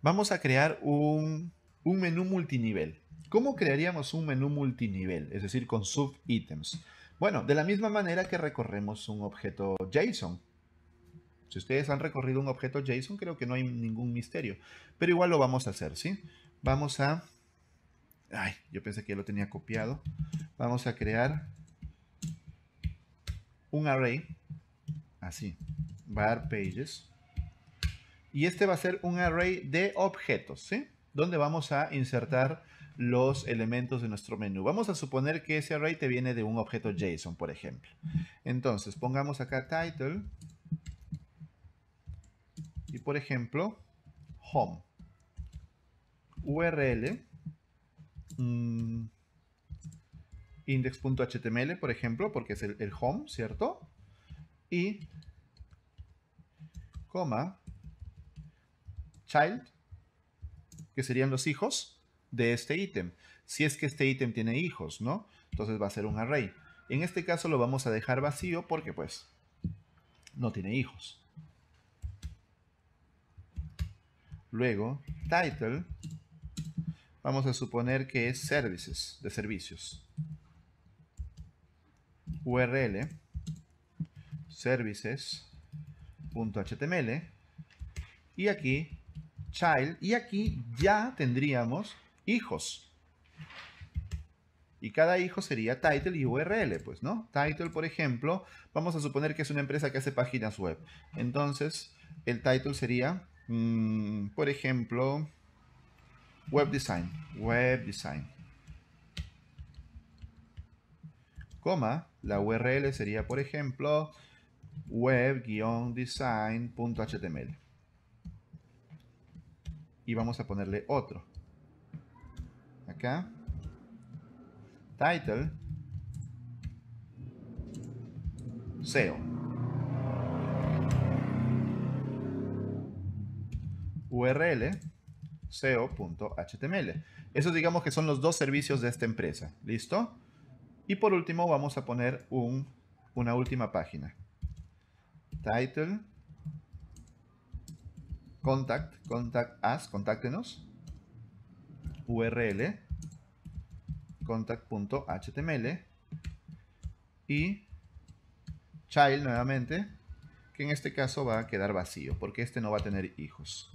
Vamos a crear un, menú multinivel. ¿Cómo crearíamos un menú multinivel? Es decir, con subitems. Bueno, de la misma manera que recorremos un objeto JSON. Si ustedes han recorrido un objeto JSON, creo que no hay ningún misterio. Pero igual lo vamos a hacer, ¿sí? Vamos a... Ay, yo pensé que ya lo tenía copiado. Vamos a crear un array. Así. Bar pages y este va a ser un array de objetos, ¿sí? Donde vamos a insertar los elementos de nuestro menú. Vamos a suponer que ese array te viene de un objeto JSON, por ejemplo. Entonces, pongamos acá title y, por ejemplo, home. URL mm, index.html, por ejemplo, porque es el, el home, ¿cierto? Y coma child, que serían los hijos de este ítem. Si es que este ítem tiene hijos, ¿no? Entonces va a ser un array. En este caso lo vamos a dejar vacío porque pues no tiene hijos. Luego, title, vamos a suponer que es services, de servicios. URL, services.html. Y aquí child, y aquí ya tendríamos hijos. Y cada hijo sería title y URL, pues, ¿no? Title, por ejemplo, vamos a suponer que es una empresa que hace páginas web. Entonces, el title sería, mm, por ejemplo, web design. Web design. Coma, la URL sería, por ejemplo, web-design.html y vamos a ponerle otro. Acá. Title. SEO. URL. SEO.html. Esos digamos que son los dos servicios de esta empresa. ¿Listo? Y por último vamos a poner un, una última página. Title contact, contact us, contáctenos, url, contact.html y child nuevamente, que en este caso va a quedar vacío, porque este no va a tener hijos.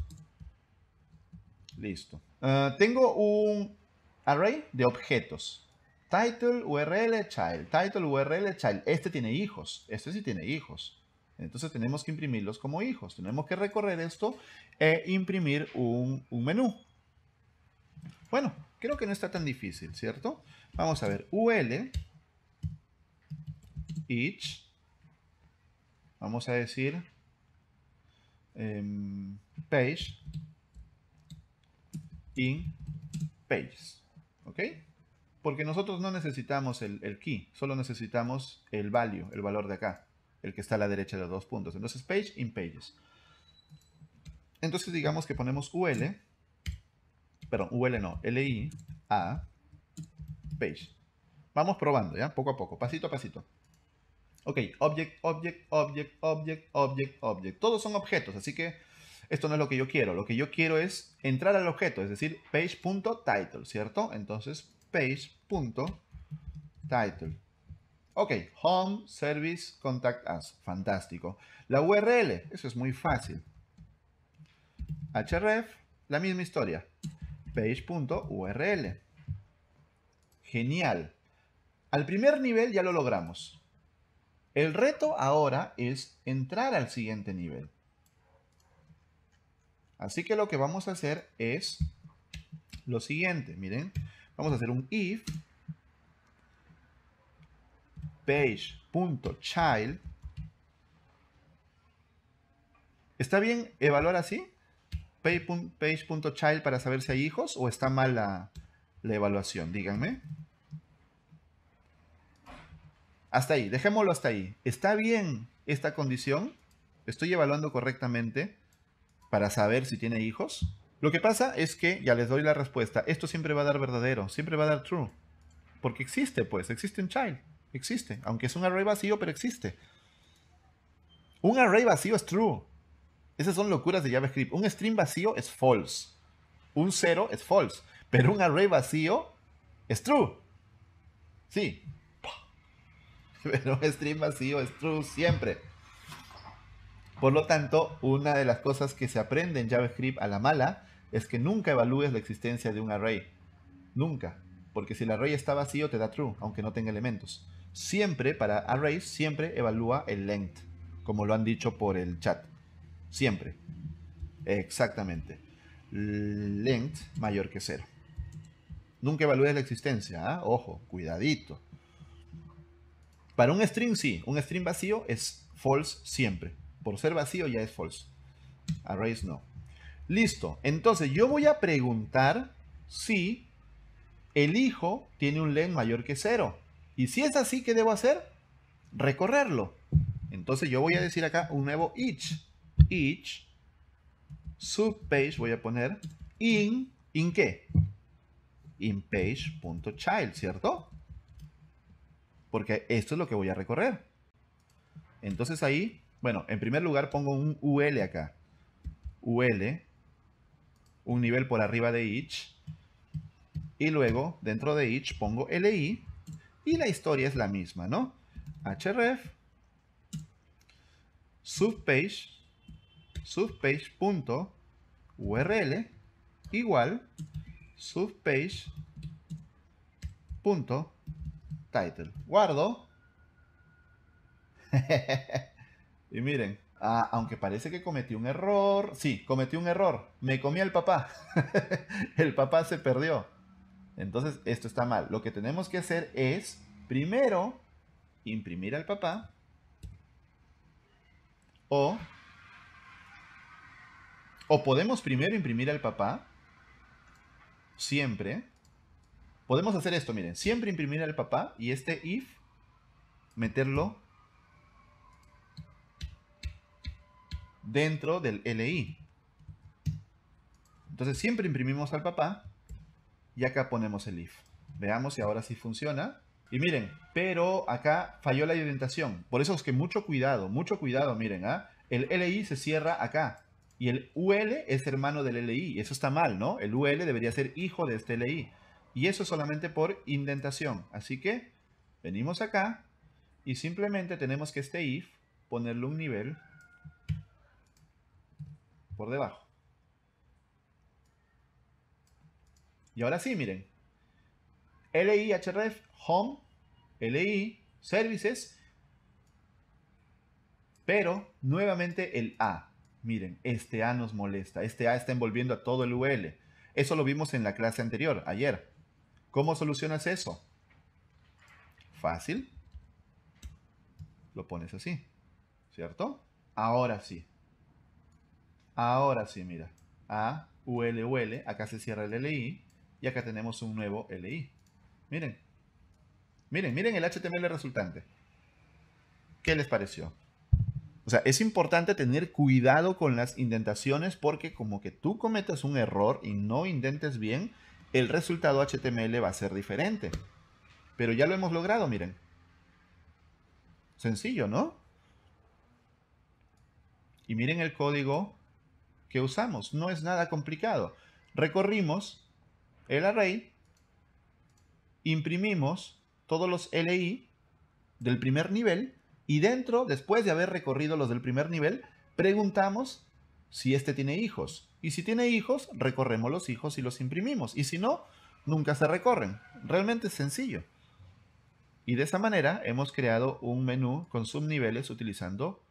Listo. Ah, tengo un array de objetos. Title, URL, child. Title, URL, child. Este tiene hijos. Este sí tiene hijos. Entonces tenemos que imprimirlos como hijos. Tenemos que recorrer esto e imprimir un, menú. Bueno, creo que no está tan difícil, ¿cierto? Vamos a ver, ul each. Vamos a decir em, page in page. ¿Ok? Porque nosotros no necesitamos el key, solo necesitamos el value, el valor de acá el que está a la derecha de los dos puntos. Entonces, page in pages. Entonces, digamos que ponemos UL, perdón, UL no, LI a page. Vamos probando, ¿ya? Poco a poco, pasito a pasito. Ok, object, object, object, object, object, object. Todos son objetos, así que esto no es lo que yo quiero. Lo que yo quiero es entrar al objeto, es decir, page.title, ¿cierto? Entonces, page.title. Ok, home, service, contact us. Fantástico. La URL, eso es muy fácil. href, la misma historia. page.url. Genial. Al primer nivel ya lo logramos. El reto ahora es entrar al siguiente nivel. Así que lo que vamos a hacer es lo siguiente. Miren, vamos a hacer un if page.child, ¿está bien evaluar así? Page.child para saber si hay hijos o está mal la, la evaluación, díganme. Hasta ahí, dejémoslo hasta ahí. ¿Está bien esta condición? ¿Estoy evaluando correctamente para saber si tiene hijos? Lo que pasa es que, ya les doy la respuesta, esto siempre va a dar verdadero, siempre va a dar true. Porque existe, pues, existe un child. Existe. Aunque es un array vacío, pero existe. Un array vacío es true. Esas son locuras de JavaScript. Un string vacío es false. Un cero es false. Pero un array vacío es true. Sí. Pero un string vacío es true siempre. Por lo tanto, una de las cosas que se aprende en JavaScript a la mala es que nunca evalúes la existencia de un array. Nunca. Porque si el array está vacío, te da true, aunque no tenga elementos siempre, para arrays, siempre evalúa el length, como lo han dicho por el chat. Siempre. Exactamente. Length mayor que cero. Nunca evalúes la existencia, ¿ah? ojo, cuidadito. Para un string sí, un string vacío es false siempre. Por ser vacío ya es false. Arrays no. Listo. Entonces yo voy a preguntar si el hijo tiene un length mayor que cero. Y si es así, ¿qué debo hacer? Recorrerlo. Entonces yo voy a decir acá un nuevo each. Each subpage voy a poner in, ¿in qué? In page.child, ¿cierto? Porque esto es lo que voy a recorrer. Entonces ahí, bueno, en primer lugar pongo un UL acá. UL, un nivel por arriba de each. Y luego, dentro de each, pongo LI y la historia es la misma, ¿no? href subpage subpage.url igual subpage.title. Guardo. y miren, aunque parece que cometí un error, sí, cometí un error. Me comí al papá. el papá se perdió. Entonces, esto está mal. Lo que tenemos que hacer es, primero, imprimir al papá. O, o podemos primero imprimir al papá. Siempre. Podemos hacer esto, miren. Siempre imprimir al papá y este if, meterlo dentro del LI. Entonces siempre imprimimos al papá y acá ponemos el if. Veamos si ahora sí funciona. Y miren, pero acá falló la indentación. Por eso es que mucho cuidado, mucho cuidado, miren. ¿ah? El LI se cierra acá. Y el UL es hermano del LI. Eso está mal, ¿no? El UL debería ser hijo de este LI. Y eso solamente por indentación. Así que venimos acá y simplemente tenemos que este if ponerle un nivel por debajo. Y ahora sí, miren. LI HRF, home LI services pero nuevamente el A. Miren, este A nos molesta. Este A está envolviendo a todo el UL. Eso lo vimos en la clase anterior, ayer. ¿Cómo solucionas eso? Fácil. Lo pones así, ¿cierto? Ahora sí. Ahora sí, mira. A, UL, UL. Acá se cierra el LI. Y acá tenemos un nuevo LI. Miren. Miren, miren el HTML resultante. ¿Qué les pareció? O sea, es importante tener cuidado con las indentaciones porque como que tú cometas un error y no indentes bien, el resultado HTML va a ser diferente. Pero ya lo hemos logrado, miren. Sencillo, ¿no? Y miren el código que usamos. No es nada complicado. Recorrimos el array, imprimimos todos los LI del primer nivel y dentro, después de haber recorrido los del primer nivel, preguntamos si este tiene hijos. Y si tiene hijos, recorremos los hijos y los imprimimos. Y si no, nunca se recorren. Realmente es sencillo. Y de esa manera hemos creado un menú con subniveles utilizando